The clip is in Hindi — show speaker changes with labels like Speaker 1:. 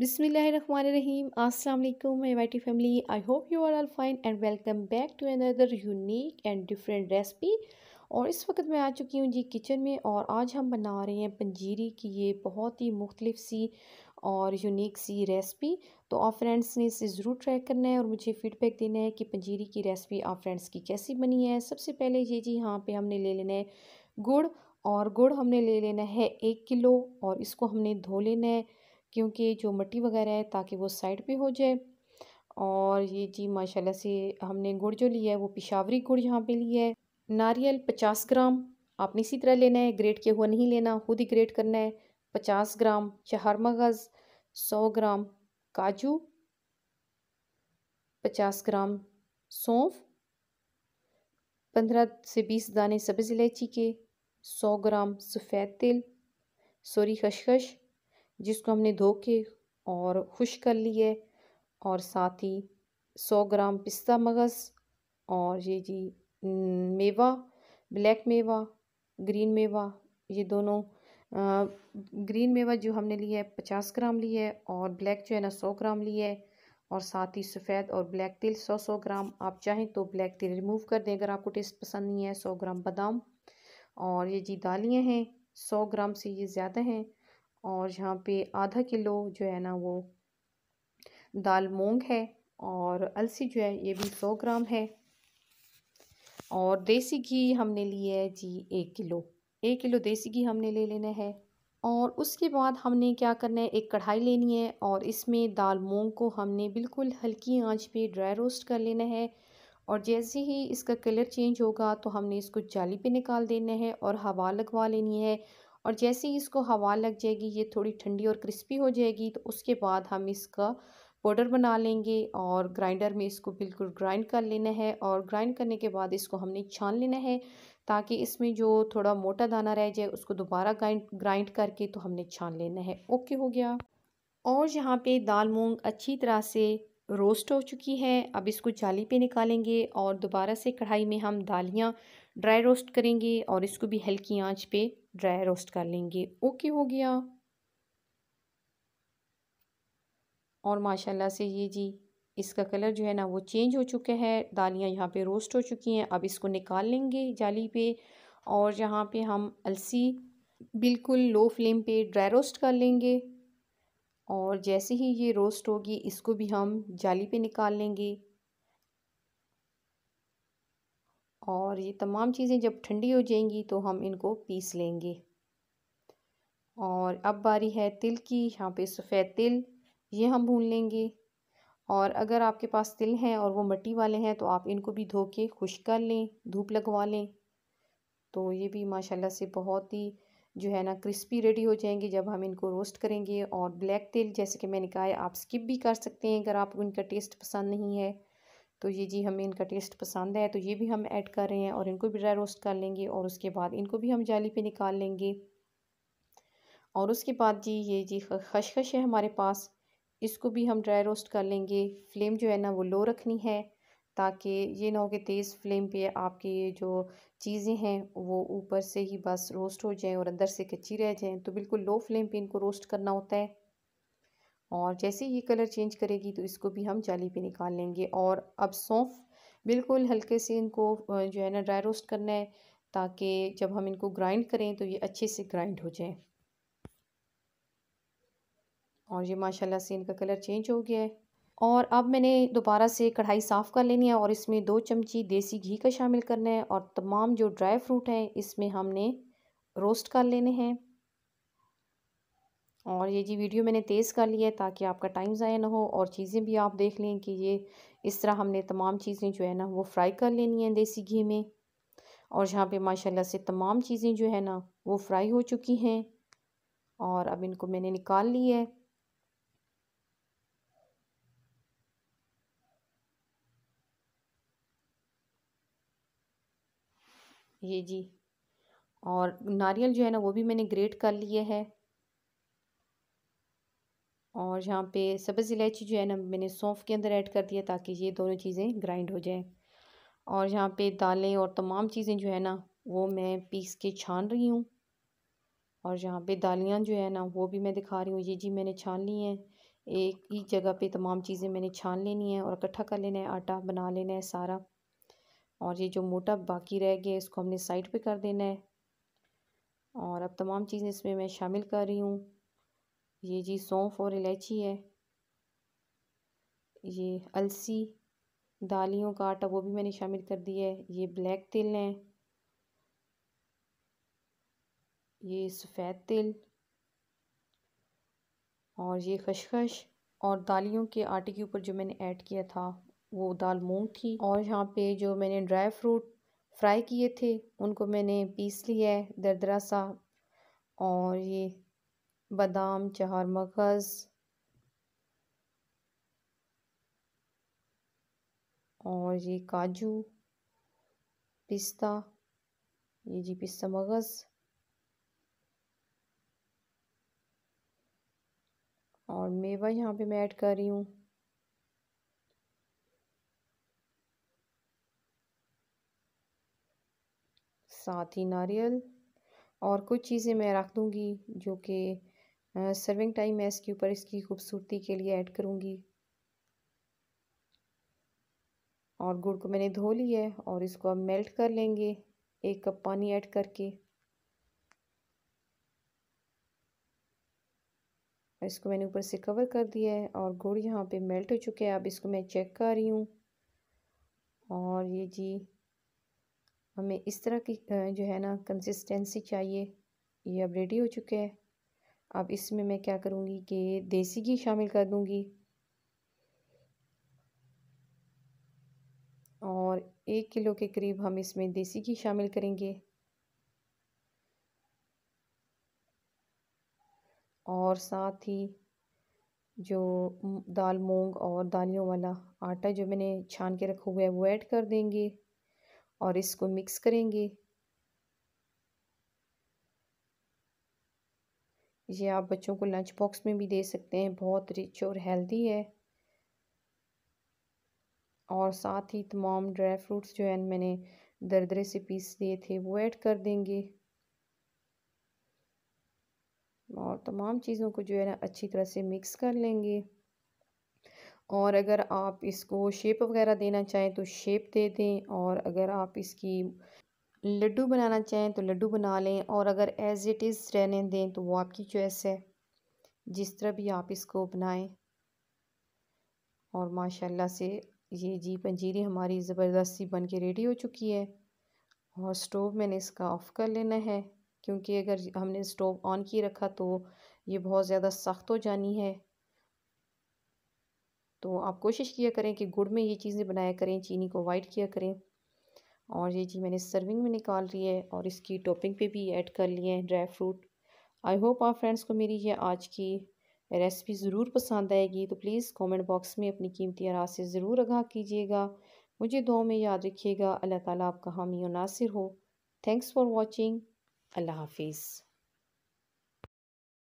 Speaker 1: बिसमीम असलम माई वाइटी family I hope you are all fine and welcome back to another unique and different recipe और इस वक्त मैं आ चुकी हूँ जी किचन में और आज हम बना रहे हैं पंजीरी की ये बहुत ही मुख्तलिफ सी और यूनिक सी रेसिपी तो आप फ्रेंड्स ने इसे ज़रूर ट्राई करना है और मुझे फीडबैक देना है कि पंजीरी की रेसिपी आप फ्रेंड्स की कैसी बनी है सबसे पहले ये जी यहाँ पर हमने ले लेना है गुड़ और गुड़ हमने ले लेना है एक किलो और इसको हमने धो लेना है क्योंकि जो मट्टी वगैरह है ताकि वो साइड पे हो जाए और ये जी माशाल्लाह से हमने गुड़ जो लिया है वो पिशावरी गुड़ यहाँ पे लिया है नारियल पचास ग्राम आपने इसी तरह लेना है ग्रेट किया हुआ नहीं लेना खुद ही ग्रेट करना है पचास ग्राम चहर मगज़ सौ ग्राम काजू पचास ग्राम सौंफ पंद्रह से बीस दाने सब्ज़ इलायची के सौ ग्राम सफ़ेद तिल सोरी खशखश जिसको हमने धो के और खुश कर लिए और साथ ही सौ ग्राम पिस्ता मगज़ और ये जी मेवा ब्लैक मेवा ग्रीन मेवा ये दोनों आ, ग्रीन मेवा जो हमने लिया है पचास ग्राम लिया है और ब्लैक जो है ना सौ ग्राम लिया है और साथ ही सफ़ेद और ब्लैक तिल सौ सौ ग्राम आप चाहें तो ब्लैक तिल रिमूव कर दें अगर आपको टेस्ट पसंद नहीं है सौ ग्राम बादाम और ये जी दालियाँ हैं सौ ग्राम से ये ज़्यादा हैं और यहाँ पे आधा किलो जो है ना वो दाल मूंग है और अलसी जो है ये भी सौ ग्राम है और देसी घी हमने लिया है जी एक किलो एक किलो देसी घी हमने ले लेना है और उसके बाद हमने क्या करना है एक कढ़ाई लेनी है और इसमें दाल मूंग को हमने बिल्कुल हल्की आंच पे ड्राई रोस्ट कर लेना है और जैसे ही इसका कलर चेंज होगा तो हमने इसको जाली पे निकाल देना है और हवा लगवा लेनी है और जैसे ही इसको हवा लग जाएगी ये थोड़ी ठंडी और क्रिस्पी हो जाएगी तो उसके बाद हम इसका पाउडर बना लेंगे और ग्राइंडर में इसको बिल्कुल ग्राइंड कर लेना है और ग्राइंड करने के बाद इसको हमने छान लेना है ताकि इसमें जो थोड़ा मोटा दाना रह जाए उसको दोबारा ग्राइंड ग्राइंड करके तो हमने छान लेना है ओके हो गया और यहाँ पे दाल मूंग अच्छी तरह से रोस्ट हो चुकी है अब इसको जाली पे निकालेंगे और दोबारा से कढ़ाई में हम दालियाँ ड्राई रोस्ट करेंगे और इसको भी हल्की आंच पे ड्राई रोस्ट कर लेंगे ओके हो गया और माशाल्लाह से ये जी इसका कलर जो है ना वो चेंज हो चुका है दालियाँ यहाँ पे रोस्ट हो चुकी हैं अब इसको निकाल लेंगे जाली पे और यहाँ पे हम अलसी बिल्कुल लो फ्लेम पे ड्राई रोस्ट कर लेंगे और जैसे ही ये रोस्ट होगी इसको भी हम जाली पे निकाल लेंगे और ये तमाम चीज़ें जब ठंडी हो जाएंगी तो हम इनको पीस लेंगे और अब बारी है तिल की यहाँ पे सफ़ेद तिल ये हम भून लेंगे और अगर आपके पास तिल हैं और वो मट्टी वाले हैं तो आप इनको भी धो के खुश कर लें धूप लगवा लें तो ये भी माशाल्लाह से बहुत ही जो है ना क्रिस्पी रेडी हो जाएंगे जब हम इनको रोस्ट करेंगे और ब्लैक तेल जैसे कि मैंने कहा है आप स्किप भी कर सकते हैं अगर आपको इनका टेस्ट पसंद नहीं है तो ये जी हमें इनका टेस्ट पसंद है तो ये भी हम ऐड कर रहे हैं और इनको भी ड्राई रोस्ट कर लेंगे और उसके बाद इनको भी हम जाली पे निकाल लेंगे और उसके बाद जी ये जी खशखश है हमारे पास इसको भी हम ड्राई रोस्ट कर लेंगे फ्लेम जो है ना वो लो रखनी है ताकि ये ना हो कि तेज़ फ्लेम पे आपकी ये जो चीज़ें हैं वो ऊपर से ही बस रोस्ट हो जाएं और अंदर से कच्ची रह जाएं तो बिल्कुल लो फ्लेम पे इनको रोस्ट करना होता है और जैसे ये कलर चेंज करेगी तो इसको भी हम जाली पे निकाल लेंगे और अब सौंफ बिल्कुल हल्के से इनको जो है ना ड्राई रोस्ट करना है ताकि जब हम इनको ग्राइंड करें तो ये अच्छे से ग्राइंड हो जाए और ये माशाल्लाह से इनका कलर चेंज हो गया है और अब मैंने दोबारा से कढ़ाई साफ़ कर लेनी है और इसमें दो चमची देसी घी का शामिल करना है और तमाम जो ड्राई फ्रूट हैं इसमें हमने रोस्ट कर लेने हैं और ये जी वीडियो मैंने तेज़ कर लिया है ताकि आपका टाइम ज़ाया ना हो और चीज़ें भी आप देख लें कि ये इस तरह हमने तमाम चीज़ें जो है ना वो फ्राई कर लेनी है देसी घी में और यहाँ पे माशाल्लाह से तमाम चीज़ें जो है ना वो फ्राई हो चुकी हैं और अब इनको मैंने निकाल ली है ये जी और नारियल जो है ना वो भी मैंने ग्रेट कर लिया है और यहाँ पे सब्ज़ इलायची जो है ना मैंने सौंफ के अंदर ऐड कर दिया ताकि ये दोनों चीज़ें ग्राइंड हो जाएं और यहाँ पे दालें और तमाम चीज़ें जो है ना वो मैं पीस के छान रही हूँ और यहाँ पे दालियाँ जो है ना वो भी मैं दिखा रही हूँ ये जी मैंने छान ली हैं एक ही जगह पे तमाम चीज़ें मैंने छान लेनी है और इकट्ठा कर लेना है आटा बना लेना है सारा और ये जो मोटा बाकी रह गया इसको हमने साइड पे कर देना है और अब तमाम चीज़ें इसमें मैं शामिल कर रही हूँ ये जी सौंफ और इलायची है ये अलसी दालियों का आटा वो भी मैंने शामिल कर दिया है ये ब्लैक तिल है ये सफ़ेद तिल और ये खशखश और दालियों के आटे के ऊपर जो मैंने ऐड किया था वो दाल मूंग थी और यहाँ पे जो मैंने ड्राई फ्रूट फ्राई किए थे उनको मैंने पीस लिया है दरदरा सा और ये बादाम चार मगज़ और ये काजू पिस्ता ये जी पिस्ता मगज़ और मेवा यहाँ पे मैं ऐड कर रही हूँ साथ ही नारियल और कुछ चीज़ें मैं रख दूँगी जो कि सर्विंग टाइम मैं इसके ऊपर इसकी खूबसूरती के लिए ऐड करूँगी और गुड़ को मैंने धो लिया है और इसको अब मेल्ट कर लेंगे एक कप पानी ऐड करके इसको मैंने ऊपर से कवर कर दिया है और गुड़ यहाँ पे मेल्ट हो चुका है अब इसको मैं चेक कर रही हूँ और ये जी हमें इस तरह की जो है ना कंसिस्टेंसी चाहिए ये अब रेडी हो चुका है अब इसमें मैं क्या करूँगी कि देसी घी शामिल कर दूँगी और एक किलो के करीब हम इसमें देसी घी शामिल करेंगे और साथ ही जो दाल मूंग और दालियों वाला आटा जो मैंने छान के रखा हुआ है वो ऐड कर देंगे और इसको मिक्स करेंगे ये आप बच्चों को लंच बॉक्स में भी दे सकते हैं बहुत रिच और हेल्दी है और साथ ही तमाम ड्राई फ्रूट्स जो है मैंने दरदरे से पीस दिए थे वो ऐड कर देंगे और तमाम चीज़ों को जो है ना अच्छी तरह से मिक्स कर लेंगे और अगर आप इसको शेप वगैरह देना चाहें तो शेप दे दें और अगर आप इसकी लड्डू बनाना चाहें तो लड्डू बना लें और अगर एज़ इट इज़ रहने दें तो वो आपकी चॉइस है जिस तरह भी आप इसको बनाएं और माशाल्लाह से ये जी पंजीरी हमारी ज़बरदस्ती बन के रेडी हो चुकी है और स्टोव मैंने इसका ऑफ़ कर लेना है क्योंकि अगर हमने स्टोव ऑन की रखा तो ये बहुत ज़्यादा सख्त हो जानी है तो आप कोशिश किया करें कि गुड़ में ये चीज़ें बनाया करें चीनी को वाइट किया करें और ये चीज़ मैंने सर्विंग में निकाल ली है और इसकी टॉपिंग पे भी ऐड कर लिए हैं ड्राई फ्रूट आई होप आप फ्रेंड्स को मेरी ये आज की रेसिपी ज़रूर पसंद आएगी तो प्लीज़ कमेंट बॉक्स में अपनी कीमती आरा से ज़रूर आगा कीजिएगा मुझे दो में याद रखिएगा अल्लाह ताला आपका हामी नासिर हो थैंक्स फॉर वॉचिंग अल्लाह हाफिज़